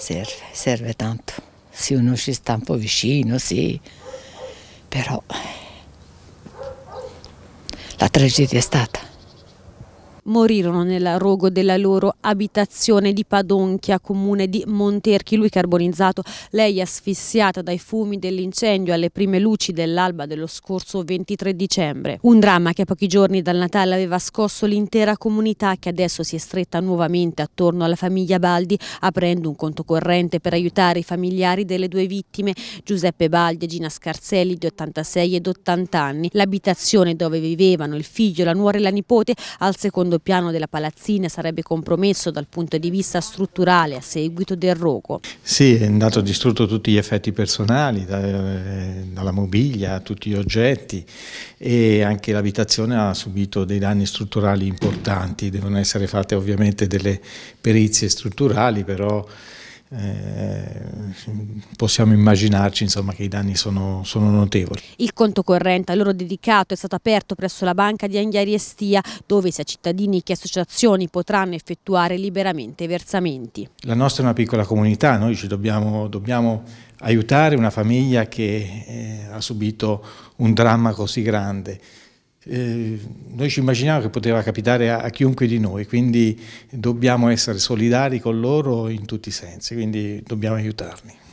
Serve, serve tanto. Se uno ci sta un po' vicino, sì, però la tragedia è stata morirono nel rogo della loro abitazione di Padonchia, comune di Monterchi, lui carbonizzato, lei asfissiata dai fumi dell'incendio alle prime luci dell'alba dello scorso 23 dicembre. Un dramma che a pochi giorni dal Natale aveva scosso l'intera comunità che adesso si è stretta nuovamente attorno alla famiglia Baldi, aprendo un conto corrente per aiutare i familiari delle due vittime, Giuseppe Baldi e Gina Scarzelli di 86 ed 80 anni. L'abitazione dove vivevano il figlio, la nuora e la nipote al secondo piano della palazzina sarebbe compromesso dal punto di vista strutturale a seguito del rogo. Sì, è andato distrutto tutti gli effetti personali, eh, dalla mobilia a tutti gli oggetti e anche l'abitazione ha subito dei danni strutturali importanti, devono essere fatte ovviamente delle perizie strutturali, però eh, possiamo immaginarci insomma, che i danni sono, sono, notevoli. Il conto corrente a loro dedicato è stato aperto presso la banca di Anghiari e dove sia cittadini che associazioni potranno effettuare liberamente versamenti. La nostra è una piccola comunità, noi ci dobbiamo, dobbiamo aiutare una famiglia che eh, ha subito un dramma così grande. Eh, noi ci immaginiamo che poteva capitare a, a, chiunque di noi, quindi dobbiamo essere solidari con loro in tutti i sensi, quindi dobbiamo aiutarli.